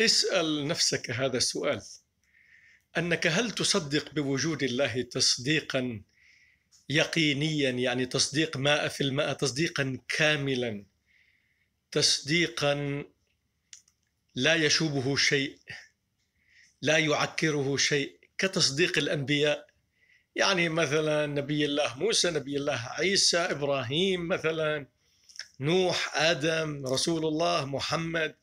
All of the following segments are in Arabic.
اسأل نفسك هذا السؤال أنك هل تصدق بوجود الله تصديقا يقينيا يعني تصديق ماء في الماء تصديقا كاملا تصديقا لا يشوبه شيء لا يعكره شيء كتصديق الأنبياء يعني مثلا نبي الله موسى نبي الله عيسى إبراهيم مثلا نوح آدم رسول الله محمد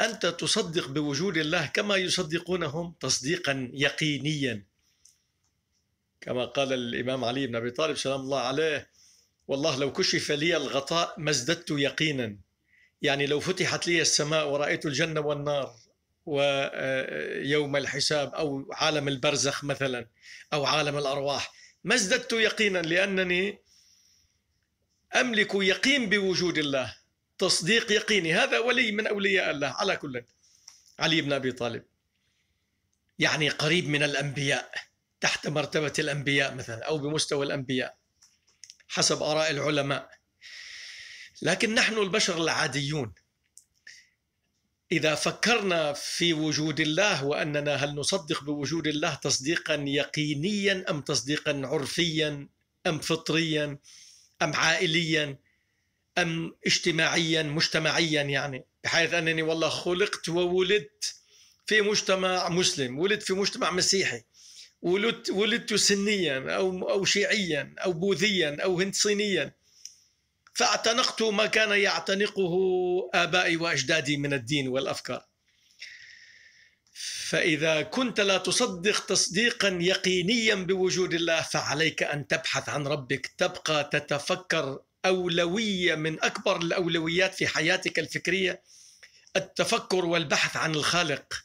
أنت تصدق بوجود الله كما يصدقونهم تصديقا يقينيا كما قال الإمام علي بن أبي طالب سلام الله عليه والله لو كشف لي الغطاء ما ازددت يقينا يعني لو فتحت لي السماء ورأيت الجنة والنار ويوم الحساب أو عالم البرزخ مثلا أو عالم الأرواح ما ازددت يقينا لأنني أملك يقين بوجود الله تصديق يقيني هذا ولي من أولياء الله على كل علي بن أبي طالب يعني قريب من الأنبياء تحت مرتبة الأنبياء مثلا أو بمستوى الأنبياء حسب آراء العلماء لكن نحن البشر العاديون إذا فكرنا في وجود الله وأننا هل نصدق بوجود الله تصديقا يقينيا أم تصديقا عرفيا أم فطريا أم عائليا أم اجتماعيا مجتمعيا يعني بحيث أنني والله خلقت وولدت في مجتمع مسلم ولدت في مجتمع مسيحي ولدت ولدت سنيا أو أو شيعيا أو بوذيا أو هند صينيا فاعتنقت ما كان يعتنقه آبائي وأجدادي من الدين والأفكار فإذا كنت لا تصدق تصديقا يقينيا بوجود الله فعليك أن تبحث عن ربك تبقى تتفكر أولوية من أكبر الأولويات في حياتك الفكرية التفكر والبحث عن الخالق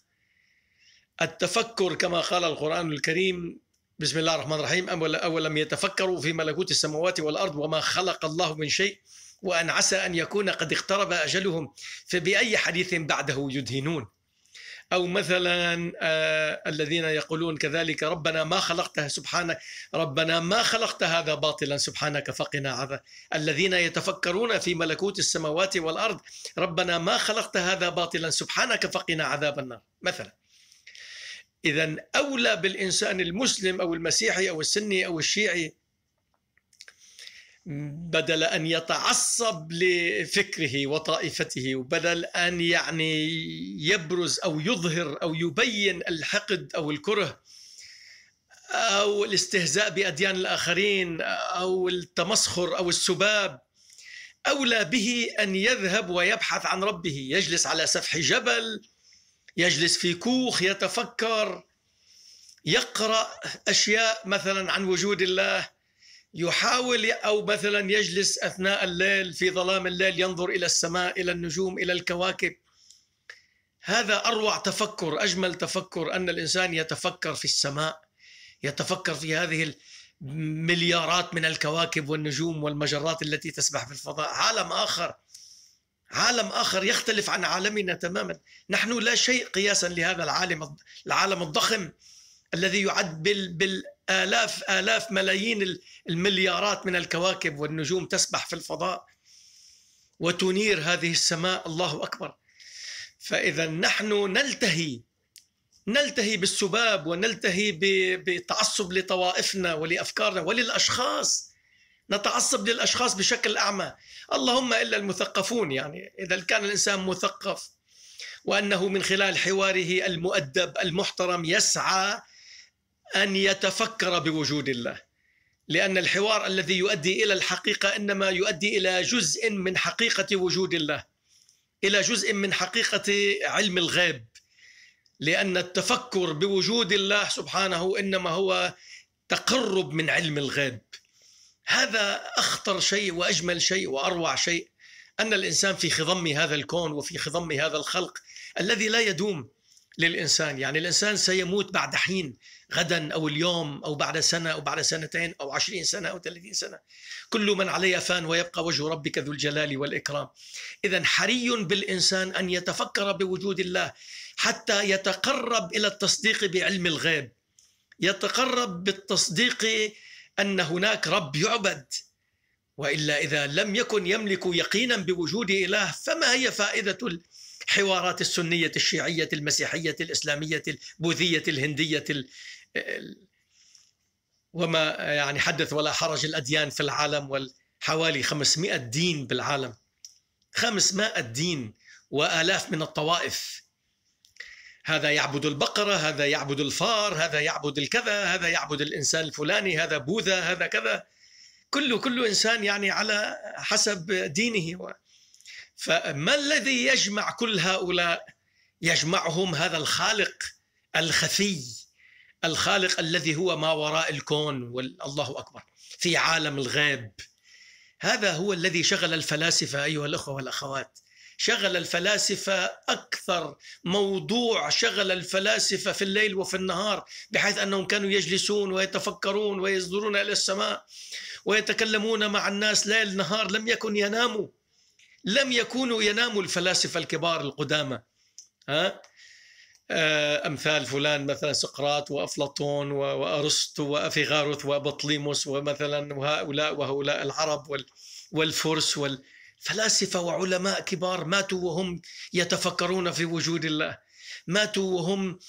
التفكر كما قال القرآن الكريم بسم الله الرحمن الرحيم أولم يتفكروا في ملكوت السماوات والأرض وما خلق الله من شيء وأن عسى أن يكون قد اقترب أجلهم فبأي حديث بعده يدهنون أو مثلا آه، الذين يقولون كذلك ربنا ما خلقت سبحانك ربنا ما خلقت هذا باطلا سبحانك فقنا عذاب الذين يتفكرون في ملكوت السماوات والأرض ربنا ما خلقت هذا باطلا سبحانك فقنا عذاب النار مثلا إذا أولى بالإنسان المسلم أو المسيحي أو السني أو الشيعي بدل ان يتعصب لفكره وطائفته وبدل ان يعني يبرز او يظهر او يبين الحقد او الكره او الاستهزاء باديان الاخرين او التمسخر او السباب اولى به ان يذهب ويبحث عن ربه يجلس على سفح جبل يجلس في كوخ يتفكر يقرا اشياء مثلا عن وجود الله يحاول او مثلا يجلس اثناء الليل في ظلام الليل ينظر الى السماء الى النجوم الى الكواكب هذا اروع تفكر اجمل تفكر ان الانسان يتفكر في السماء يتفكر في هذه المليارات من الكواكب والنجوم والمجرات التي تسبح في الفضاء عالم اخر عالم اخر يختلف عن عالمنا تماما نحن لا شيء قياسا لهذا العالم العالم الضخم الذي يعد بال بال آلاف آلاف ملايين المليارات من الكواكب والنجوم تسبح في الفضاء وتنير هذه السماء الله أكبر فإذا نحن نلتهي نلتهي بالسباب ونلتهي بتعصب لطوائفنا ولأفكارنا وللأشخاص نتعصب للأشخاص بشكل أعمى اللهم إلا المثقفون يعني إذا كان الإنسان مثقف وأنه من خلال حواره المؤدب المحترم يسعى أن يتفكر بوجود الله لأن الحوار الذي يؤدي إلى الحقيقة إنما يؤدي إلى جزء من حقيقة وجود الله إلى جزء من حقيقة علم الغيب لأن التفكر بوجود الله سبحانه إنما هو تقرب من علم الغيب هذا أخطر شيء وأجمل شيء وأروع شيء أن الإنسان في خضم هذا الكون وفي خضم هذا الخلق الذي لا يدوم للإنسان يعني الإنسان سيموت بعد حين غدا أو اليوم أو بعد سنة أو بعد سنتين أو عشرين سنة أو ثلاثين سنة كل من علي فان ويبقى وجه ربك ذو الجلال والإكرام إذا حري بالإنسان أن يتفكر بوجود الله حتى يتقرب إلى التصديق بعلم الغيب يتقرب بالتصديق أن هناك رب يعبد وإلا إذا لم يكن يملك يقينا بوجود إله فما هي فائدة حوارات السنية الشيعية المسيحية الإسلامية البوذية الهندية الـ وما يعني حدث ولا حرج الأديان في العالم وحوالي 500 دين بالعالم 500 دين وآلاف من الطوائف هذا يعبد البقرة هذا يعبد الفار هذا يعبد الكذا هذا يعبد الإنسان الفلاني هذا بوذا هذا كذا كله كل إنسان يعني على حسب دينه فما الذي يجمع كل هؤلاء يجمعهم هذا الخالق الخفي الخالق الذي هو ما وراء الكون والله اكبر في عالم الغيب هذا هو الذي شغل الفلاسفه ايها الاخوه والاخوات شغل الفلاسفه اكثر موضوع شغل الفلاسفه في الليل وفي النهار بحيث انهم كانوا يجلسون ويتفكرون ويصدرون الى السماء ويتكلمون مع الناس ليل نهار لم يكن يناموا لم يكونوا يناموا الفلاسفة الكبار القدامى ها آه، امثال فلان مثلا سقراط وافلاطون وارسطو وافيغاروث وبطليموس ومثلا وهؤلاء وهؤلاء العرب والفرس والفلاسفه وعلماء كبار ماتوا وهم يتفكرون في وجود الله ماتوا وهم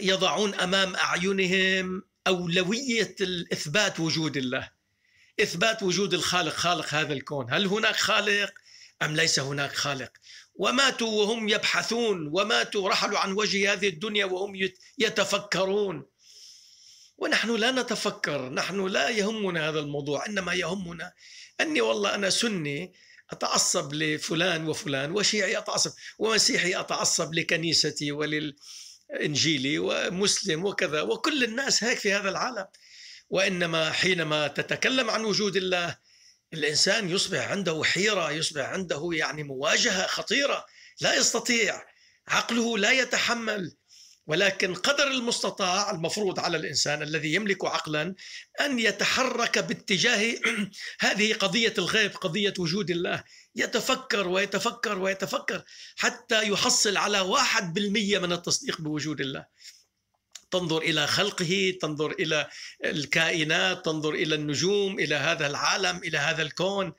يضعون امام اعينهم اولويه اثبات وجود الله اثبات وجود الخالق خالق هذا الكون هل هناك خالق أم ليس هناك خالق وماتوا وهم يبحثون وماتوا رحلوا عن وجه هذه الدنيا وهم يتفكرون ونحن لا نتفكر نحن لا يهمنا هذا الموضوع إنما يهمنا أني والله أنا سني أتعصب لفلان وفلان وشيعي أتعصب ومسيحي أتعصب لكنيستي وللإنجيلي ومسلم وكذا وكل الناس هيك في هذا العالم وإنما حينما تتكلم عن وجود الله الانسان يصبح عنده حيره يصبح عنده يعني مواجهه خطيره لا يستطيع عقله لا يتحمل ولكن قدر المستطاع المفروض على الانسان الذي يملك عقلا ان يتحرك باتجاه هذه قضيه الغيب قضيه وجود الله يتفكر ويتفكر ويتفكر حتى يحصل على واحد بالمية من التصديق بوجود الله تنظر الى خلقه تنظر الى الكائنات تنظر الى النجوم الى هذا العالم الى هذا الكون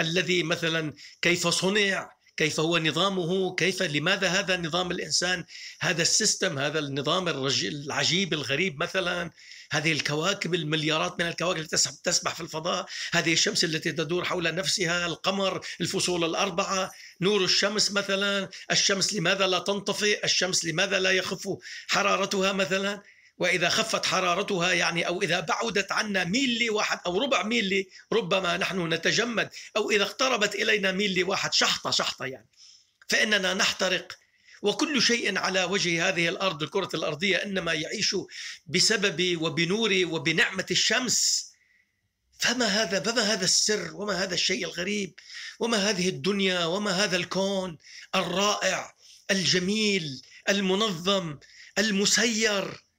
الذي مثلا كيف صنع كيف هو نظامه كيف لماذا هذا نظام الإنسان هذا السيستم هذا النظام العجيب الغريب مثلا هذه الكواكب المليارات من الكواكب التي تسبح في الفضاء هذه الشمس التي تدور حول نفسها القمر الفصول الأربعة نور الشمس مثلا الشمس لماذا لا تنطفئ الشمس لماذا لا يخف حرارتها مثلا وإذا خفت حرارتها يعني أو إذا بعدت عنا ميلي واحد أو ربع ميلي ربما نحن نتجمد أو إذا اقتربت إلينا ميلي واحد شحطة شحطة يعني فإننا نحترق وكل شيء على وجه هذه الأرض الكرة الأرضية إنما يعيش بسبب وبنور وبنعمة الشمس فما هذا فما هذا السر وما هذا الشيء الغريب وما هذه الدنيا وما هذا الكون الرائع الجميل المنظم المسير